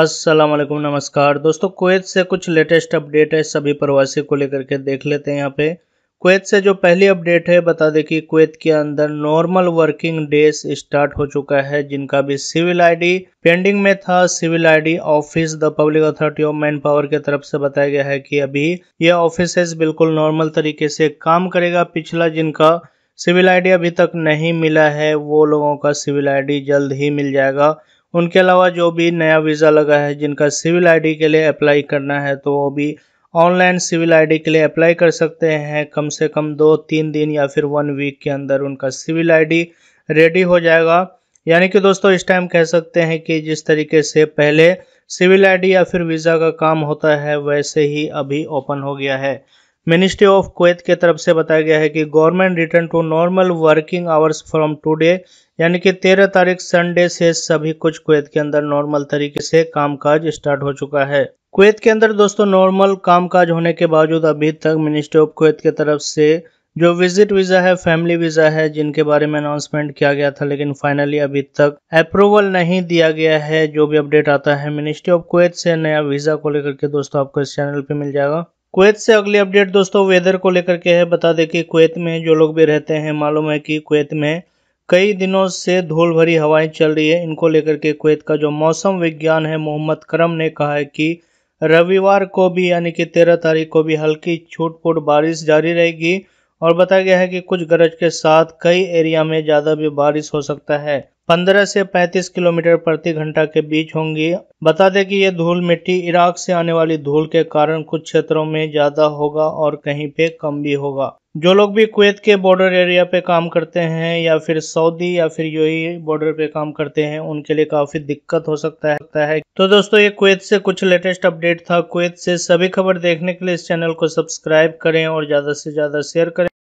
अस्सलाम वालेकुम नमस्कार दोस्तों कुवैत से कुछ लेटेस्ट अपडेट है सभी प्रवासी को लेकर के देख लेते हैं यहाँ पे कुवैत से जो पहली अपडेट है बता दें कि कुवैत के अंदर नॉर्मल वर्किंग डेज स्टार्ट हो चुका है जिनका भी सिविल आईडी पेंडिंग में था civil ID office the public authority of manpower की तरफ से बताया गया है कि अभी यह ऑफिस बिल्कुल नॉर्मल तरीके से काम करेगा पिछला जिनका सिविल आईडी अभी तक नहीं मिला है वो लोगों का सिविल आईडी जल्द ही मिल जाएगा उनके अलावा जो भी नया वीज़ा लगा है जिनका सिविल आईडी के लिए अप्लाई करना है तो वो भी ऑनलाइन सिविल आईडी के लिए अप्लाई कर सकते हैं कम से कम दो तीन दिन या फिर वन वीक के अंदर उनका सिविल आईडी रेडी हो जाएगा यानी कि दोस्तों इस टाइम कह सकते हैं कि जिस तरीके से पहले सिविल आईडी या फिर वीज़ा का काम होता है वैसे ही अभी ओपन हो गया है मिनिस्ट्री ऑफ कुवैत के तरफ से बताया गया है कि government return to normal working hours from today यानी कि 13 तारीख संडे से सभी कुछ कुवैत के अंदर नॉर्मल तरीके से कामकाज स्टार्ट हो चुका है कुवैत के अंदर दोस्तों नॉर्मल कामकाज होने के बावजूद अभी तक मिनिस्ट्री ऑफ कुवैत के तरफ से जो विजिट वीज़ा है फैमिली वीज़ा है जिनके बारे में अनाउंसमेंट किया गया था लेकिन फाइनली अभी तक अप्रूवल नहीं दिया गया है जो भी अपडेट आता है मिनिस्ट्री ऑफ कुवैत से नया वीज़ा को लेकर के दोस्तों आपको इस चैनल पे मिल जाएगा कुवैत से अगली अपडेट दोस्तों वेदर को लेकर के है बता दें कि कुवैत में जो लोग भी रहते हैं मालूम है कि कुवैत में कई दिनों से धूल भरी हवाएं चल रही है इनको लेकर के कुवैत का जो मौसम विज्ञान है मोहम्मद करम ने कहा है कि रविवार को भी यानी कि तेरह तारीख को भी हल्की छूट फूट बारिश जारी रहेगी और बताया गया है कि कुछ गरज के साथ कई एरिया में ज़्यादा भी बारिश हो सकता है 15 से 35 किलोमीटर प्रति घंटा के बीच होंगी बता दें कि ये धूल मिट्टी इराक से आने वाली धूल के कारण कुछ क्षेत्रों में ज्यादा होगा और कहीं पे कम भी होगा जो लोग भी कुवैत के बॉर्डर एरिया पे काम करते हैं या फिर सऊदी या फिर यूएई बॉर्डर पे काम करते हैं उनके लिए काफी दिक्कत हो सकता है तो दोस्तों ये कुवैत से कुछ लेटेस्ट अपडेट था कुवैत से सभी खबर देखने के लिए इस चैनल को सब्सक्राइब करें और ज्यादा से ज्यादा शेयर करें